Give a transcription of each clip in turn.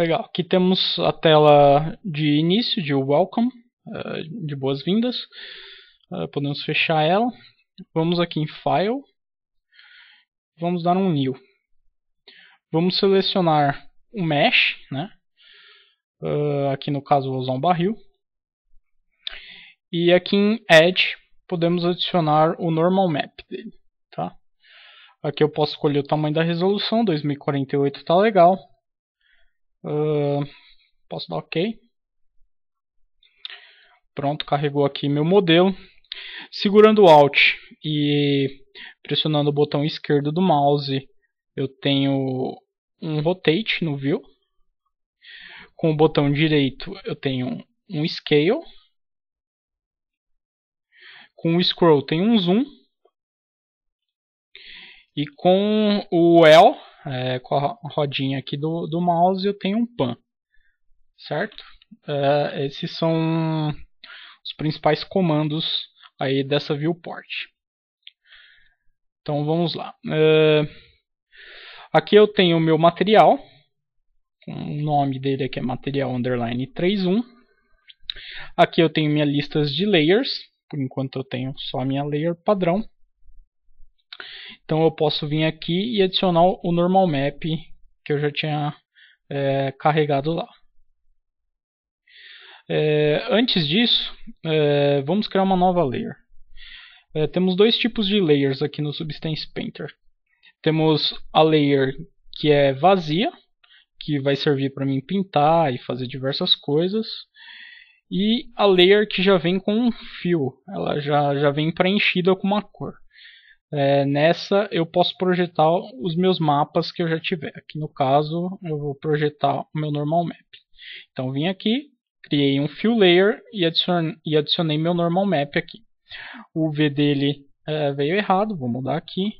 Legal, aqui temos a tela de início, de welcome, eh, de boas-vindas. Eh, podemos fechar ela. Vamos aqui em File. Vamos dar um New. Vamos selecionar o Mesh, né? Eh, aqui no caso vou usar um barril. E aqui em Edge podemos adicionar o Normal Map dele, tá? Aqui eu posso escolher o tamanho da resolução, 2048 está legal. Uh, posso dar OK. Pronto, carregou aqui meu modelo. Segurando o Alt e pressionando o botão esquerdo do mouse, eu tenho um Rotate no View. Com o botão direito eu tenho um Scale. Com o Scroll tem um Zoom. E com o L é, com a rodinha aqui do, do mouse, eu tenho um pan, certo? É, esses são os principais comandos aí dessa viewport. Então vamos lá. É, aqui eu tenho o meu material, o nome dele aqui é material underline 31. Aqui eu tenho minha listas de layers, por enquanto eu tenho só a minha layer padrão. Então eu posso vir aqui e adicionar o normal map que eu já tinha é, carregado lá. É, antes disso, é, vamos criar uma nova layer. É, temos dois tipos de layers aqui no Substance Painter. Temos a layer que é vazia, que vai servir para mim pintar e fazer diversas coisas. E a layer que já vem com um fio, ela já, já vem preenchida com uma cor. É, nessa eu posso projetar os meus mapas que eu já tiver. Aqui no caso eu vou projetar o meu normal map. Então vim aqui, criei um fill layer e adicionei, e adicionei meu normal map aqui. O V dele é, veio errado, vou mudar aqui.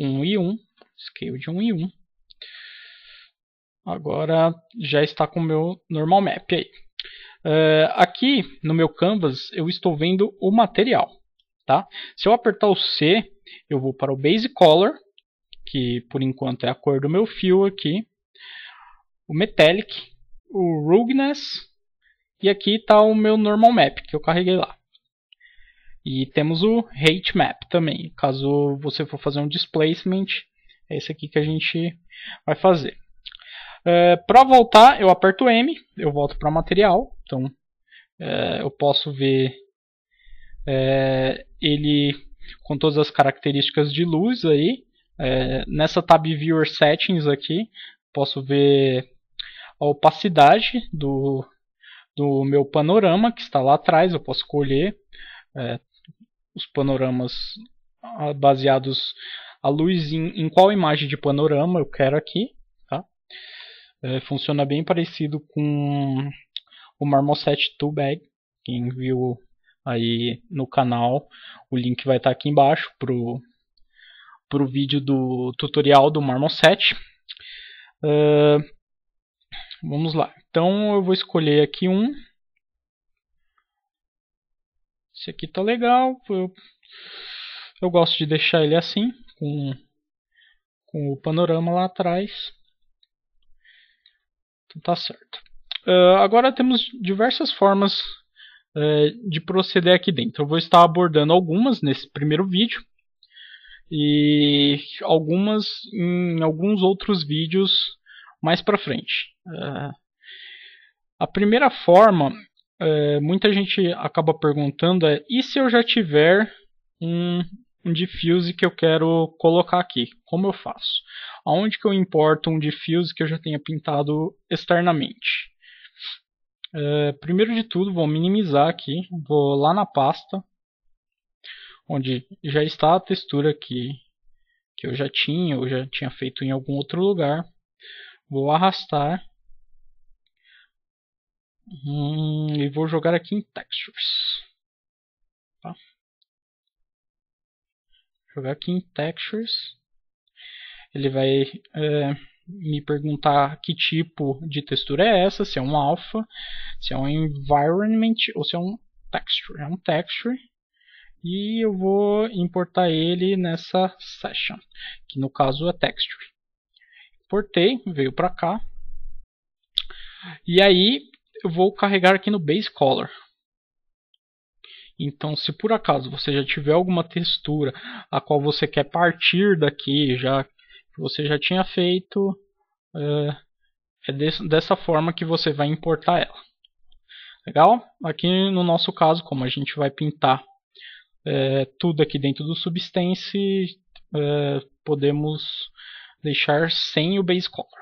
1 e 1, scale de 1 e 1. Agora já está com o meu normal map aí. É, aqui no meu canvas eu estou vendo o material. Tá? Se eu apertar o C, eu vou para o Base Color, que por enquanto é a cor do meu fio aqui, o Metallic, o Rugness, e aqui está o meu Normal Map que eu carreguei lá. E temos o Hate Map também, caso você for fazer um Displacement, é esse aqui que a gente vai fazer. É, para voltar, eu aperto M, eu volto para Material, então é, eu posso ver é, ele com todas as características de luz aí. É, nessa tab Viewer Settings aqui, posso ver a opacidade do, do meu panorama que está lá atrás. Eu posso escolher é, os panoramas ah, baseados a luz em, em, qual imagem de panorama eu quero aqui. Tá? É, funciona bem parecido com o Marmoset Toolbag. Quem viu aí no canal. O link vai estar tá aqui embaixo pro pro vídeo do tutorial do Marmoset. Uh, vamos lá. Então eu vou escolher aqui um. Esse aqui tá legal. Eu, eu gosto de deixar ele assim, com, com o panorama lá atrás. Então tá certo. Uh, agora temos diversas formas é, de proceder aqui dentro. Eu vou estar abordando algumas nesse primeiro vídeo e algumas em alguns outros vídeos mais para frente. É, a primeira forma, é, muita gente acaba perguntando é: e se eu já tiver um, um diffuse que eu quero colocar aqui? Como eu faço? Aonde que eu importo um diffuse que eu já tenha pintado externamente? É, primeiro de tudo, vou minimizar aqui, vou lá na pasta, onde já está a textura que, que eu já tinha, ou já tinha feito em algum outro lugar. Vou arrastar hum, e vou jogar aqui em Textures. Tá? Jogar aqui em Textures. Ele vai... É, me perguntar que tipo de textura é essa, se é um alpha, se é um environment ou se é um texture. É um texture e eu vou importar ele nessa session, que no caso é texture. Importei, veio para cá. E aí eu vou carregar aqui no base color. Então, se por acaso você já tiver alguma textura a qual você quer partir daqui, já você já tinha feito, é, é dessa forma que você vai importar ela. Legal? Aqui no nosso caso, como a gente vai pintar é, tudo aqui dentro do Substance, é, podemos deixar sem o base color.